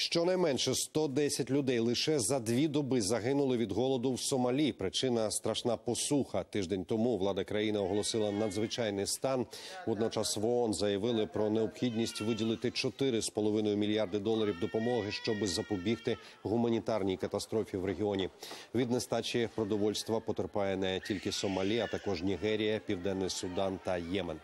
Щонайменше 110 людей лише за дві доби загинули від голоду в Сомалі. Причина страшна посуха. Тиждень тому влада країни оголосила надзвичайний стан. Водночас в ООН заявили про необхідність виділити 4,5 мільярди доларів допомоги, щоб запобігти гуманітарній катастрофі в регіоні. Від нестачі продовольства потерпає не тільки Сомалі, а також Нігерія, Південний Судан та Ємен.